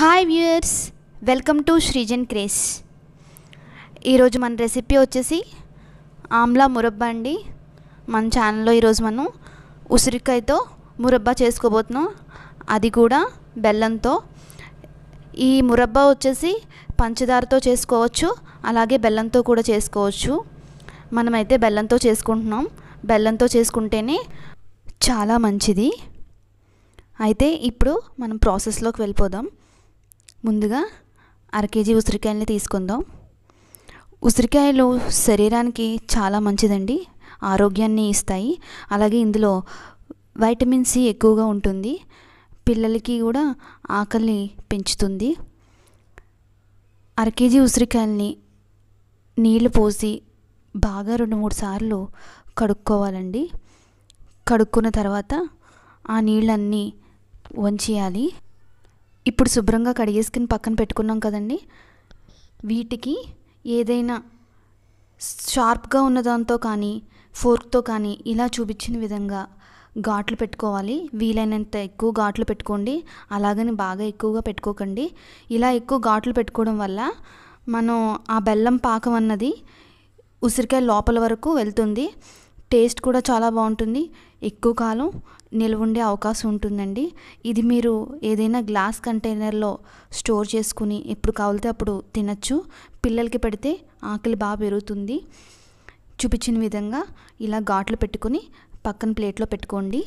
hi viewers welcome to Srijan క్రేస్ ఈరోజు మన రెసిపీ వచ్చేసి ఆమ్లా మురబ్బా అండి మన ఛానల్లో ఈరోజు మనం ఉసిరికాయతో మురబ్బా చేసుకోబోతున్నాం అది కూడా బెల్లంతో ఈ మురబ్బా వచ్చేసి పంచదారతో చేసుకోవచ్చు అలాగే బెల్లంతో కూడా చేసుకోవచ్చు మనమైతే బెల్లంతో చేసుకుంటున్నాం బెల్లంతో చేసుకుంటేనే చాలా మంచిది అయితే ఇప్పుడు మనం ప్రాసెస్లోకి వెళ్ళిపోదాం ముందుగా అర కేజీ ఉసిరికాయలని తీసుకుందాం ఉసిరికాయలు శరీరానికి చాలా మంచిదండి ఆరోగ్యాన్ని ఇస్తాయి అలాగే ఇందులో వైటమిన్ సి ఎక్కువగా ఉంటుంది పిల్లలకి కూడా ఆకలిని పెంచుతుంది అర కేజీ ఉసిరికాయల్ని నీళ్లు పోసి బాగా రెండు మూడు సార్లు కడుక్కోవాలండి కడుక్కున్న తర్వాత ఆ నీళ్ళన్నీ వంచేయాలి ఇప్పుడు శుభ్రంగా కడిగేసుకుని పక్కన పెట్టుకున్నాం కదండి వీటికి ఏదైనా షార్ప్గా ఉన్నదాంతో కానీ ఫోర్క్తో కానీ ఇలా చూపించిన విధంగా ఘాట్లు పెట్టుకోవాలి వీలైనంత ఎక్కువ ఘాట్లు పెట్టుకోండి అలాగని బాగా ఎక్కువగా పెట్టుకోకండి ఇలా ఎక్కువ ఘాట్లు పెట్టుకోవడం వల్ల మనం ఆ బెల్లం పాకం అన్నది ఉసిరికాయ లోపల వరకు వెళ్తుంది టేస్ట్ కూడా చాలా బాగుంటుంది ఎక్కువ కాలం నిల్వ ఉండే అవకాశం ఉంటుందండి ఇది మీరు ఏదైనా గ్లాస్ కంటైనర్లో స్టోర్ చేసుకుని ఎప్పుడు కావాలితే అప్పుడు తినచ్చు పిల్లలకి పెడితే ఆకలి బాగా పెరుగుతుంది చూపించిన విధంగా ఇలా ఘాట్లు పెట్టుకుని పక్కన ప్లేట్లో పెట్టుకోండి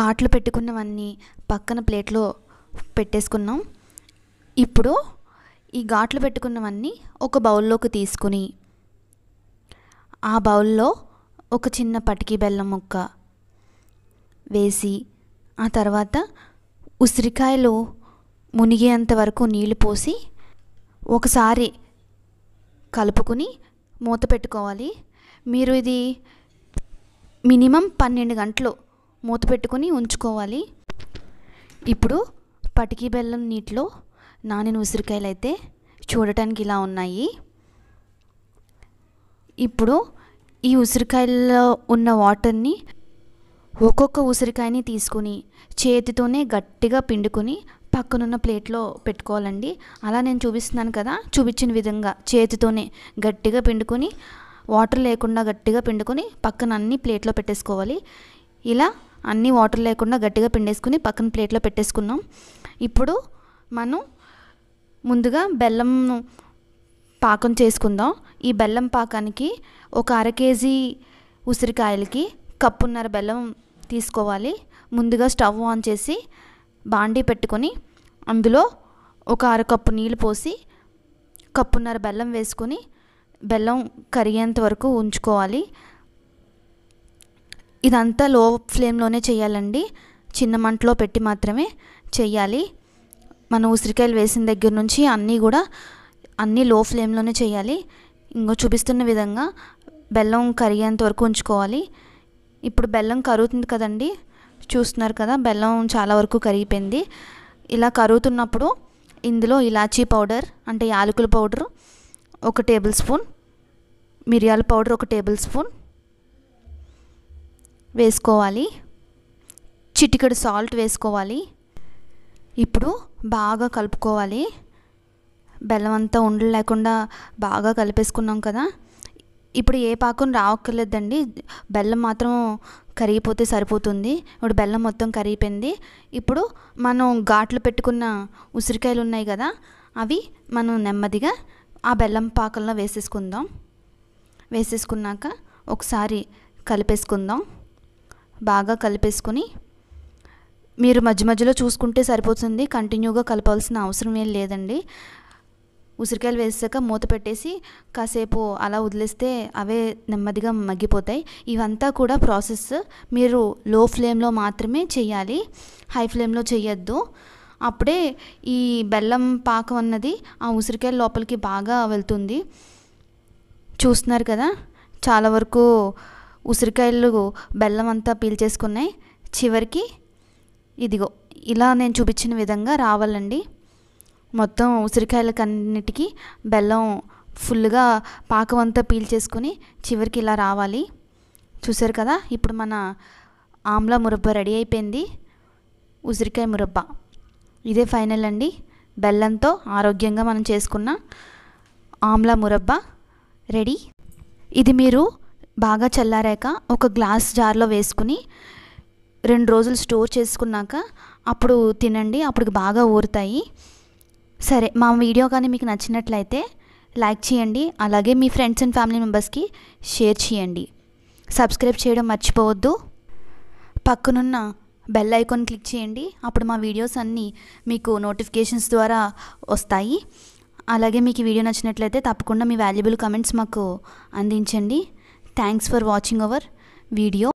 ఘాట్లు పెట్టుకున్నవన్నీ పక్కన ప్లేట్లో పెట్టేసుకున్నాం ఇప్పుడు ఈ ఘాట్లు పెట్టుకున్నవన్నీ ఒక బౌల్లోకి తీసుకుని ఆ బౌల్లో ఒక చిన్న పటికి బెల్లం ముక్క వేసి ఆ తర్వాత ఉసిరికాయలో మునిగేంత వరకు నీళ్లు పోసి ఒకసారి కలుపుకుని మూత పెట్టుకోవాలి మీరు ఇది మినిమం పన్నెండు గంటలు మూత పెట్టుకుని ఉంచుకోవాలి ఇప్పుడు పటికి బెల్లం నీటిలో నానిన ఉసిరికాయలు అయితే చూడటానికి ఇలా ఉన్నాయి ఇప్పుడు ఈ ఉసిరికాయల్లో ఉన్న వాటర్ని ఒక్కొక్క ఉసిరికాయని తీసుకుని చేతితోనే గట్టిగా పిండుకొని పక్కనున్న ప్లేట్లో పెట్టుకోవాలండి అలా నేను చూపిస్తున్నాను కదా చూపించిన విధంగా చేతితోనే గట్టిగా పిండుకొని వాటర్ లేకుండా గట్టిగా పిండుకొని పక్కన అన్ని ప్లేట్లో పెట్టేసుకోవాలి ఇలా అన్ని వాటర్ లేకుండా గట్టిగా పిండేసుకుని పక్కన ప్లేట్లో పెట్టేసుకున్నాం ఇప్పుడు మనం ముందుగా బెల్లం పాకం చేసుకుందాం ఈ బెల్లం పాకానికి ఒక అర కేజీ ఉసిరికాయలకి కప్పున్నర బెల్లం తీసుకోవాలి ముందుగా స్టవ్ ఆన్ చేసి బాండీ పెట్టుకొని అందులో ఒక అరకప్పు నీళ్ళు పోసి కప్పున్నర బెల్లం వేసుకొని బెల్లం కరిగేంత వరకు ఉంచుకోవాలి ఇదంతా లో ఫ్లేమ్లోనే చేయాలండి చిన్న మంటలో పెట్టి మాత్రమే చేయాలి మనం ఉసిరికాయలు వేసిన దగ్గర నుంచి అన్నీ కూడా అన్నీ లో ఫ్లేమ్లోనే చేయాలి ఇంకో చూపిస్తున్న విధంగా బెల్లం కరిగేంత వరకు ఉంచుకోవాలి ఇప్పుడు బెల్లం కరుగుతుంది కదండి చూస్తున్నారు కదా బెల్లం చాలా వరకు కరిగిపోయింది ఇలా కరుగుతున్నప్పుడు ఇందులో ఇలాచీ పౌడర్ అంటే యాలకుల పౌడర్ ఒక టేబుల్ స్పూన్ మిరియాల పౌడర్ ఒక టేబుల్ స్పూన్ వేసుకోవాలి చిటికెడు సాల్ట్ వేసుకోవాలి ఇప్పుడు బాగా కలుపుకోవాలి బెల్లం అంతా ఉండలు లేకుండా బాగా కలిపేసుకున్నాం కదా ఇప్పుడు ఏ పాకం రావక్కర్లేదండి బెల్లం మాత్రం కరిగిపోతే సరిపోతుంది ఇప్పుడు బెల్లం మొత్తం కరిగిపోయింది ఇప్పుడు మనం ఘాట్లు పెట్టుకున్న ఉసిరికాయలు ఉన్నాయి కదా అవి మనం నెమ్మదిగా ఆ బెల్లం పాకంలో వేసేసుకుందాం వేసేసుకున్నాక ఒకసారి కలిపేసుకుందాం బాగా కలిపేసుకుని మీరు మధ్య మధ్యలో చూసుకుంటే సరిపోతుంది కంటిన్యూగా కలపాల్సిన అవసరం ఏం లేదండి ఉసిరికాయలు వేసాక మూత పెట్టేసి కాసేపు అలా వదిలేస్తే అవే నెమ్మదిగా మగ్గిపోతాయి ఇవంతా కూడా ప్రాసెస్ మీరు లో ఫ్లేమ్లో మాత్రమే చేయాలి హై ఫ్లేమ్లో చేయొద్దు అప్పుడే ఈ బెల్లం పాకం అన్నది ఆ ఉసిరికాయ లోపలికి బాగా వెళ్తుంది చూస్తున్నారు కదా చాలా వరకు ఉసిరికాయలు బెల్లం అంతా పీల్చేసుకున్నాయి చివరికి ఇదిగో ఇలా నేను చూపించిన విధంగా రావాలండి మొత్తం ఉసిరికాయలకన్నిటికీ బెల్లం ఫుల్గా పాకం అంతా చేసుకుని చివరికి ఇలా రావాలి చూసారు కదా ఇప్పుడు మన ఆమ్లా మురబ్బ రెడీ అయిపోయింది ఉసిరికాయ మురబ్బ ఇదే ఫైనల్ అండి బెల్లంతో ఆరోగ్యంగా మనం చేసుకున్న ఆమ్లా మురబ్బ రెడీ ఇది మీరు బాగా చల్లారాక ఒక గ్లాస్ జార్లో వేసుకుని రెండు రోజులు స్టోర్ చేసుకున్నాక అప్పుడు తినండి అప్పుడు బాగా ఊరుతాయి సరే మా వీడియో కానీ మీకు నచ్చినట్లయితే లైక్ చేయండి అలాగే మీ ఫ్రెండ్స్ అండ్ ఫ్యామిలీ మెంబర్స్కి షేర్ చేయండి సబ్స్క్రైబ్ చేయడం మర్చిపోవద్దు పక్కనున్న బెల్ ఐకాన్ క్లిక్ చేయండి అప్పుడు మా వీడియోస్ అన్నీ మీకు నోటిఫికేషన్స్ ద్వారా వస్తాయి అలాగే మీకు వీడియో నచ్చినట్లయితే తప్పకుండా మీ వాల్యుబుల్ కమెంట్స్ మాకు అందించండి thanks for watching our video